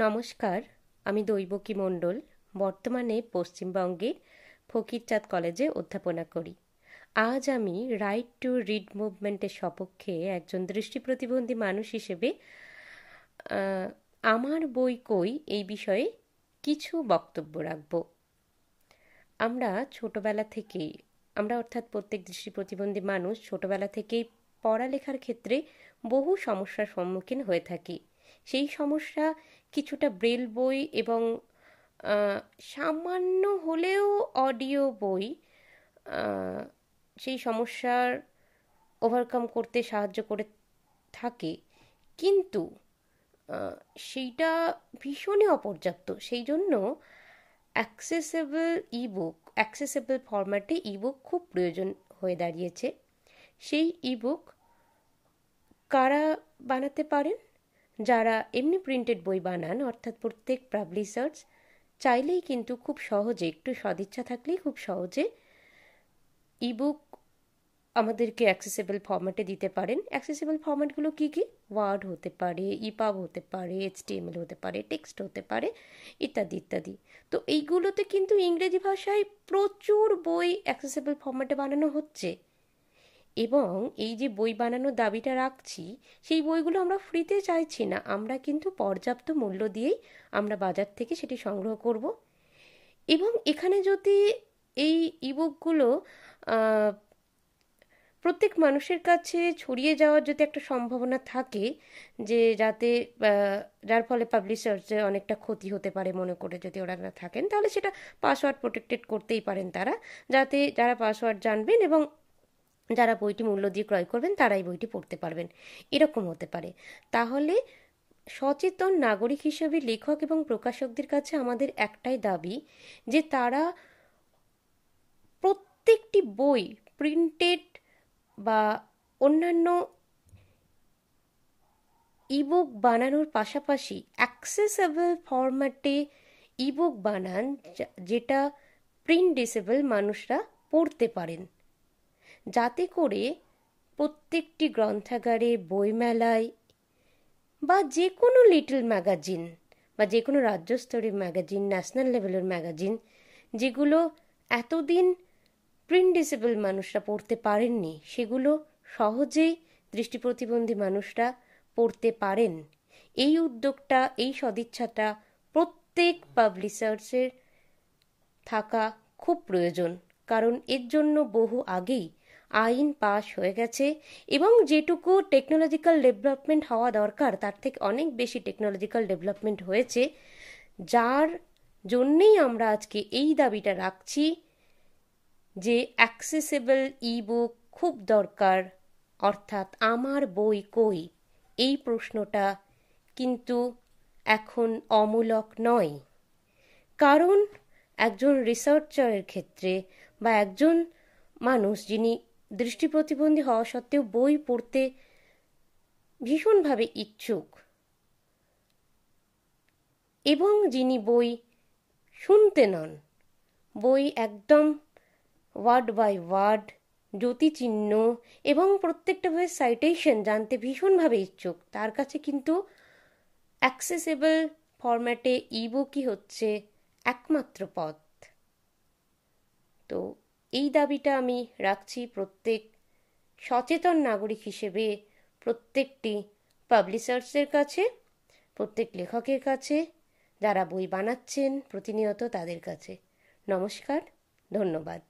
নমস্কার আমি দৈবকী মণ্ডল বর্তমানে পশ্চিমবঙ্গে ফকিরচাঁদ কলেজে অধ্যাপনা করি আজ আমি রাইট টু রিড মুভমেন্টের সপক্ষে একজন দৃষ্টি প্রতিবন্ধী মানুষ হিসেবে আমার বই কই এই বিষয়ে কিছু বক্তব্য রাখব আমরা ছোটবেলা থেকেই আমরা অর্থাৎ প্রত্যেক দৃষ্টি প্রতিবন্ধী মানুষ ছোটবেলা থেকেই পড়ালেখার ক্ষেত্রে বহু সমস্যার সম্মুখীন হয়ে থাকি সেই সমস্যা কিছুটা ব্রেল বই এবং সামান্য হলেও অডিও বই সেই সমস্যার ওভারকাম করতে সাহায্য করে থাকে কিন্তু সেইটা ভীষণই অপর্যাপ্ত সেই জন্য অ্যাক্সেসেবল ইবুক অ্যাক্সেসেবল ফরম্যাটে ইবুক খুব প্রয়োজন হয়ে দাঁড়িয়েছে সেই ইবুক কারা বানাতে পারেন যারা এমনি প্রিন্টেড বই বানান অর্থাৎ প্রত্যেক পাবলিশার্স চাইলেই কিন্তু খুব সহজে একটু সদিচ্ছা থাকলেই খুব সহজে ইবুক আমাদেরকে অ্যাক্সেসেবল ফর্ম্যাটে দিতে পারেন অ্যাক্সেসেবল ফর্ম্যাটগুলো কী কী ওয়ার্ড হতে পারে ইপাব হতে পারে এইচটিএমএল হতে পারে টেক্সট হতে পারে ইত্যাদি ইত্যাদি তো এইগুলোতে কিন্তু ইংরেজি ভাষায় প্রচুর বই অ্যাক্সেসেবল ফর্ম্যাটে বানানো হচ্ছে এবং এই যে বই বানানোর দাবিটা রাখছি সেই বইগুলো আমরা ফ্রিতে চাইছি না আমরা কিন্তু পর্যাপ্ত মূল্য দিয়েই আমরা বাজার থেকে সেটি সংগ্রহ করব এবং এখানে যদি এই ইবুকগুলো প্রত্যেক মানুষের কাছে ছড়িয়ে যাওয়ার যদি একটা সম্ভাবনা থাকে যে যাতে যার ফলে পাবলিশার্সের অনেকটা ক্ষতি হতে পারে মনে করে যদি ওরা না থাকেন তাহলে সেটা পাসওয়ার্ড প্রোটেক্টেড করতেই পারেন তারা যাতে যারা পাসওয়ার্ড জানবেন এবং যারা বইটি মূল্য দিয়ে ক্রয় করবেন তারাই বইটি পড়তে পারবেন এরকম হতে পারে তাহলে সচেতন নাগরিক হিসেবে লেখক এবং প্রকাশকদের কাছে আমাদের একটাই দাবি যে তারা প্রত্যেকটি বই প্রিন্টেড বা অন্যান্য ইবুক বানানোর পাশাপাশি অ্যাক্সেসেবল ফরম্যাটে ইবুক বানান যেটা প্রিন্ট ডিসেবল মানুষরা পড়তে পারেন যাতে করে প্রত্যেকটি গ্রন্থাগারে বইমেলায় বা যে কোনো লিটল ম্যাগাজিন বা যে কোনো রাজ্যস্তরের ম্যাগাজিন ন্যাশনাল লেভেলের ম্যাগাজিন যেগুলো এতদিন প্রিন্ট ডিসেবল মানুষরা পড়তে পারেননি সেগুলো সহজেই দৃষ্টি প্রতিবন্ধী মানুষরা পড়তে পারেন এই উদ্যোগটা এই সদিচ্ছাটা প্রত্যেক পাবলিশার্সের থাকা খুব প্রয়োজন কারণ এর জন্য বহু আগেই আইন পাশ হয়ে গেছে এবং যেটুকু টেকনোলজিক্যাল ডেভেলপমেন্ট হওয়া দরকার তার থেকে অনেক বেশি টেকনোলজিক্যাল ডেভেলপমেন্ট হয়েছে যার জন্যেই আমরা আজকে এই দাবিটা রাখছি যে অ্যাক্সেসেবল ই বুক খুব দরকার অর্থাৎ আমার বই কই এই প্রশ্নটা কিন্তু এখন অমূলক নয় কারণ একজন রিসার্চারের ক্ষেত্রে বা একজন মানুষ যিনি দৃষ্টি প্রতিবন্ধী হওয়া সত্ত্বেও বই পড়তে ভীষণভাবে ইচ্ছুক এবং যিনি বই শুনতে নন বই একদম ওয়ার্ড বাই ওয়ার্ড জ্যোতিচিহ্ন এবং প্রত্যেকটা বইয়ের সাইটেশন জানতে ভীষণভাবে ইচ্ছুক তার কাছে কিন্তু অ্যাক্সেসেবল ফরম্যাটে বুকই হচ্ছে একমাত্র পথ তো এই দাবিটা আমি রাখছি প্রত্যেক সচেতন নাগরিক হিসেবে প্রত্যেকটি পাবলিশার্সের কাছে প্রত্যেক লেখকের কাছে যারা বই বানাচ্ছেন প্রতিনিয়ত তাদের কাছে নমস্কার ধন্যবাদ